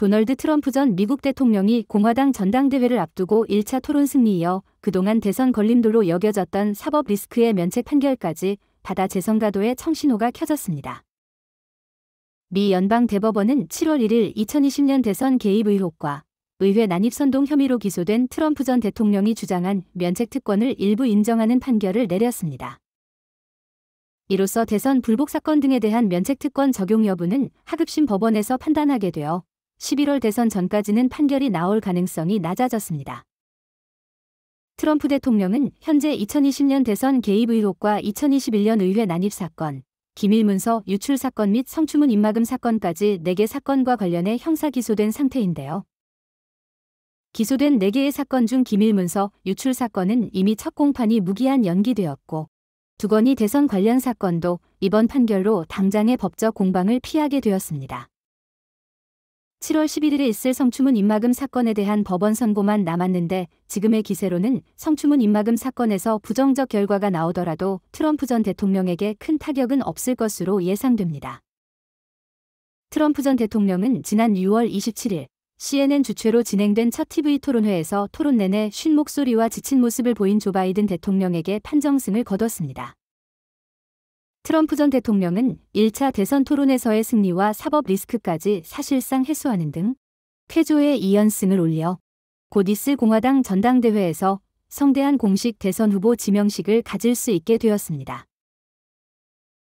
도널드 트럼프 전 미국 대통령이 공화당 전당대회를 앞두고 1차 토론 승리이어 그동안 대선 걸림돌로 여겨졌던 사법 리스크의 면책 판결까지 바다 재선가도의 청신호가 켜졌습니다. 미 연방 대법원은 7월 1일 2020년 대선 개입 의혹과 의회 난입 선동 혐의로 기소된 트럼프 전 대통령이 주장한 면책 특권을 일부 인정하는 판결을 내렸습니다. 이로써 대선 불복 사건 등에 대한 면책 특권 적용 여부는 하급심 법원에서 판단하게 되어 11월 대선 전까지는 판결이 나올 가능성이 낮아졌습니다. 트럼프 대통령은 현재 2020년 대선 개입 의혹과 2021년 의회 난입 사건, 기밀문서 유출 사건 및 성추문 입막음 사건까지 4개 사건과 관련해 형사 기소된 상태인데요. 기소된 4개의 사건 중 기밀문서 유출 사건은 이미 첫 공판이 무기한 연기되었고, 두 건이 대선 관련 사건도 이번 판결로 당장의 법적 공방을 피하게 되었습니다. 7월 11일에 있을 성추문 입마금 사건에 대한 법원 선고만 남았는데 지금의 기세로는 성추문 입마금 사건에서 부정적 결과가 나오더라도 트럼프 전 대통령에게 큰 타격은 없을 것으로 예상됩니다. 트럼프 전 대통령은 지난 6월 27일 CNN 주최로 진행된 첫 TV 토론회에서 토론 내내 쉰 목소리와 지친 모습을 보인 조 바이든 대통령에게 판정승을 거뒀습니다. 트럼프 전 대통령은 1차 대선 토론에서의 승리와 사법 리스크까지 사실상 해소하는 등 쾌조의 2연승을 올려 곧 있을 공화당 전당대회에서 성대한 공식 대선 후보 지명식을 가질 수 있게 되었습니다.